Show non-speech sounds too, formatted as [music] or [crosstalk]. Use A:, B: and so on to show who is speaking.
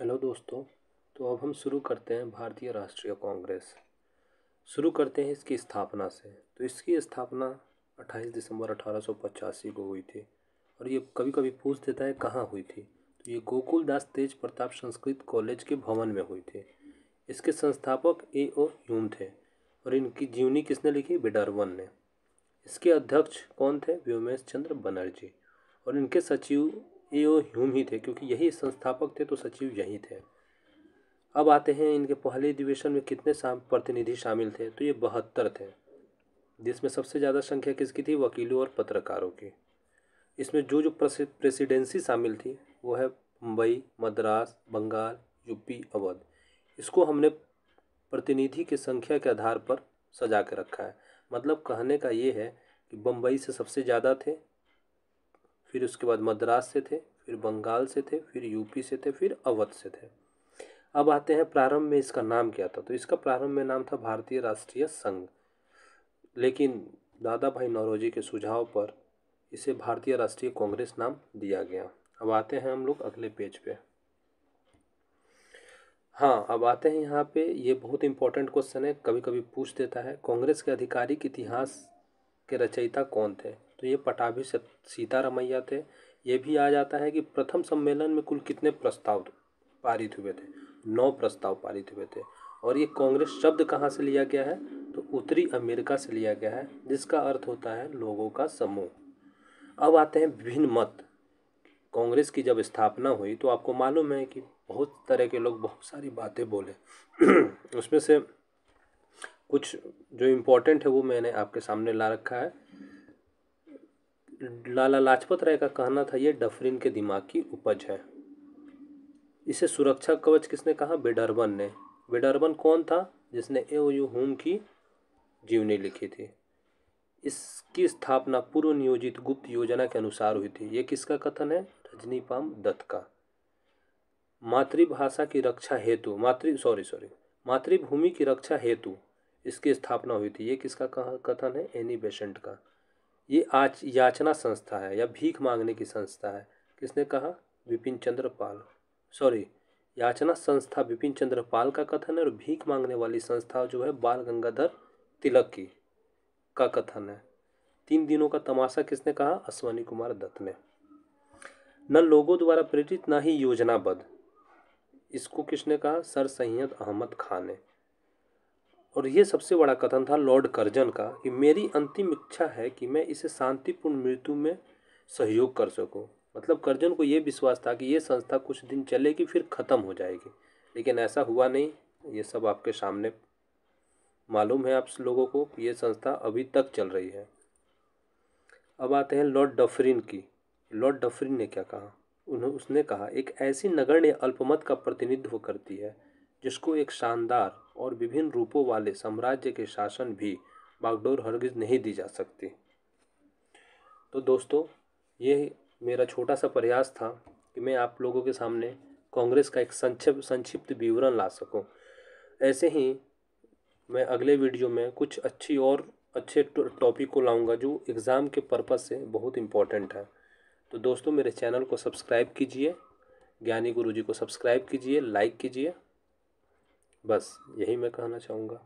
A: hello दोस्तों तो अब हम शुरू करते हैं भारतीय राष्ट्रीय कांग्रेस शुरू करते हैं इसकी स्थापना से तो इसकी स्थापना 28 दिसंबर अठारह को हुई थी और ये कभी कभी पूछ देता है कहाँ हुई थी तो ये गोकुल दास तेज प्रताप संस्कृत कॉलेज के भवन में हुई थी इसके संस्थापक ए ओ ह्यूम थे और इनकी जीवनी किसने लिखी बिडरवन ने इसके अध्यक्ष कौन थे व्योमेश चंद्र बनर्जी और इनके सचिव ये वो ह्यूम ही थे क्योंकि यही संस्थापक थे तो सचिव यही थे अब आते हैं इनके पहले अधिवेशन में कितने प्रतिनिधि शामिल थे तो ये बहत्तर थे जिसमें सबसे ज़्यादा संख्या किसकी थी वकीलों और पत्रकारों की इसमें जो जो प्रेसिडेंसी शामिल थी वो है मुंबई मद्रास बंगाल यूपी अवध इसको हमने प्रतिनिधि की संख्या के आधार पर सजा के रखा है मतलब कहने का ये है कि बम्बई से सबसे ज़्यादा थे फिर उसके बाद मद्रास से थे फिर बंगाल से थे फिर यूपी से थे फिर अवध से थे अब आते हैं प्रारंभ में इसका नाम क्या था तो इसका प्रारंभ में नाम था भारतीय राष्ट्रीय संघ लेकिन दादा भाई नौरोजी के सुझाव पर इसे भारतीय राष्ट्रीय कांग्रेस नाम दिया गया अब आते हैं हम लोग अगले पेज पे हाँ अब आते हैं यहाँ पे ये बहुत इंपॉर्टेंट क्वेश्चन है कभी कभी पूछ देता है कांग्रेस के आधिकारिक इतिहास के रचयिता कौन थे तो ये पटाभी सीतारमैया थे ये भी आ जाता है कि प्रथम सम्मेलन में कुल कितने प्रस्ताव पारित हुए थे नौ प्रस्ताव पारित हुए थे और ये कांग्रेस शब्द कहाँ से लिया गया है तो उत्तरी अमेरिका से लिया गया है जिसका अर्थ होता है लोगों का समूह अब आते हैं विभिन्न मत कांग्रेस की जब स्थापना हुई तो आपको मालूम है कि बहुत तरह के लोग बहुत सारी बातें बोले [clears throat] उसमें से कुछ जो इम्पोर्टेंट है वो मैंने आपके सामने ला रखा है लाला लाजपत राय का कहना था यह डफरिन के दिमाग की उपज है इसे सुरक्षा कवच किसने कहा बेडरबन ने बेडरबन कौन था जिसने ए ओ यू होम की जीवनी लिखी थी इसकी स्थापना पूर्व नियोजित गुप्त योजना के अनुसार हुई थी ये किसका कथन है रजनीपाम दत्त का मातृभाषा की रक्षा हेतु मातृ सॉरी सॉरी मातृभूमि की रक्षा हेतु इसकी स्थापना हुई थी ये किसका कहा कथन है एनी बेसेंट का ये आच याचना संस्था है या भीख मांगने की संस्था है किसने कहा विपिन चंद्र पाल सॉरी याचना संस्था विपिन चंद्र पाल का कथन है और भीख मांगने वाली संस्था जो है बाल गंगाधर तिलक की का कथन है तीन दिनों का तमाशा किसने कहा अश्वनी कुमार दत्त ने न लोगों द्वारा प्रेरित न ही योजनाबद्ध इसको किसने कहा सर सैयद अहमद खान ने और ये सबसे बड़ा कथन था लॉर्ड कर्जन का कि मेरी अंतिम इच्छा है कि मैं इसे शांतिपूर्ण मृत्यु में सहयोग कर सकूँ मतलब कर्जन को ये विश्वास था कि ये संस्था कुछ दिन चलेगी फिर ख़त्म हो जाएगी लेकिन ऐसा हुआ नहीं ये सब आपके सामने मालूम है आप लोगों को ये संस्था अभी तक चल रही है अब आते हैं लॉर्ड डफरिन की लॉर्ड डफरिन ने क्या कहा उन्होंने उसने कहा एक ऐसी नगण्य अल्पमत का प्रतिनिधित्व करती है जिसको एक शानदार और विभिन्न रूपों वाले साम्राज्य के शासन भी बागडोर हरगिज नहीं दी जा सकती तो दोस्तों ये मेरा छोटा सा प्रयास था कि मैं आप लोगों के सामने कांग्रेस का एक संक्षिप्त संक्षिप्त विवरण ला सकूं ऐसे ही मैं अगले वीडियो में कुछ अच्छी और अच्छे टॉपिक को लाऊंगा जो एग्ज़ाम के पर्पज़ से बहुत इम्पॉर्टेंट है तो दोस्तों मेरे चैनल को सब्सक्राइब कीजिए ज्ञानी गुरु जी को सब्सक्राइब कीजिए लाइक कीजिए बस यही मैं कहना चाहूँगा